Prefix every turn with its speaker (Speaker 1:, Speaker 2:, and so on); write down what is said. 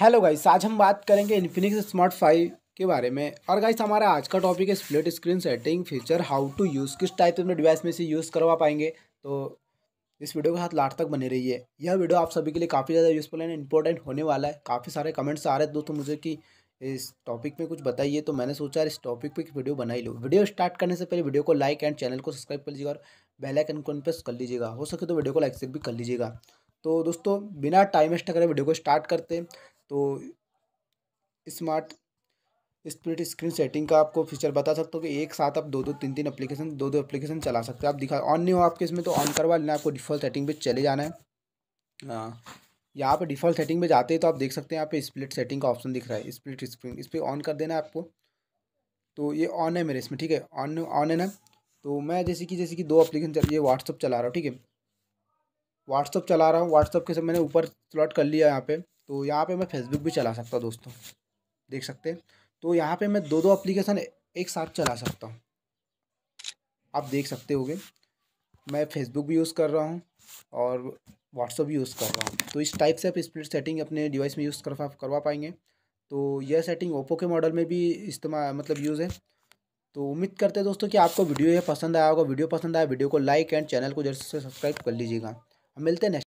Speaker 1: hello guys आज हम बात करेंगे इन्फिनिक्स स्मार्ट फाइव के बारे में और गाइस हमारा आज का टॉपिक है split screen setting feature how to use किस टाइप के डिवाइस में इसे यूज़ करवा पाएंगे तो इस वीडियो के साथ लास्ट तक बनी रही है यह वीडियो आप सभी के लिए काफ़ी ज़्यादा यूज़फुल एंड इंपॉर्टेंट होने वाला है काफ़ी सारे कमेंट्स आ रहे हैं दोस्तों मुझे कि इस टॉपिक में कुछ बताइए तो मैंने सोचा इस टॉपिक एक वीडियो बना ही लो वीडियो स्टार्ट करने से पहले वीडियो को लाइक एंड चैनल को सब्सक्राइब कर लीजिएगा और बेल आइकन को प्रेस कर लीजिएगा हो सके तो वीडियो को लाइक से भी कर लीजिएगा तो दोस्तों बिना टाइम वेस्ट करें वीडियो को स्टार्ट करते हैं तो स्मार्ट स्प्लिट स्क्रीन सेटिंग का आपको फीचर बता सकते हो कि एक साथ आप दो दो तीन तीन एप्लीकेशन दो दो एप्लीकेशन चला सकते हो आप दिखा ऑन नहीं हो आपके इसमें तो ऑन करवा लेना आपको डिफ़ॉल्ट सेटिंग पे चले जाना है यहाँ पर डिफ़ॉल्ट सेटिंग पे जाते हैं तो आप देख सकते हैं यहाँ पे स्प्लिट सेटिंग का ऑप्शन दिख रहा है स्प्लिट स्क्रीन इस पर ऑन कर देना आपको तो ये ऑन है मेरे इसमें ठीक है ऑन ऑन है ना तो मैं जैसे कि जैसे कि दो अप्लीकेशन चल ये व्हाट्सअप चला रहा हूँ ठीक है व्हाट्सअप चला रहा हूँ व्हाट्सअप के सब मैंने ऊपर स्लॉट कर लिया यहाँ पर तो यहाँ पे मैं फेसबुक भी चला सकता हूँ दोस्तों देख सकते हैं तो यहाँ पे मैं दो दो एप्लीकेशन एक साथ चला सकता हूँ आप देख सकते होगे मैं फेसबुक भी यूज़ कर रहा हूँ और व्हाट्सअप भी यूज़ कर रहा हूँ तो इस टाइप से आप स्प्लिट सेटिंग अपने डिवाइस में यूज़ करवा करवा पाएंगे तो यह सेटिंग ओप्पो के मॉडल में भी इस्तेमाल मतलब यूज़ है तो उम्मीद करते हैं दोस्तों कि आपको वीडियो यह पसंद आया होगा वीडियो पसंद आया वीडियो को लाइक एंड चैनल को जरूर से सब्सक्राइब कर लीजिएगा मिलते हैं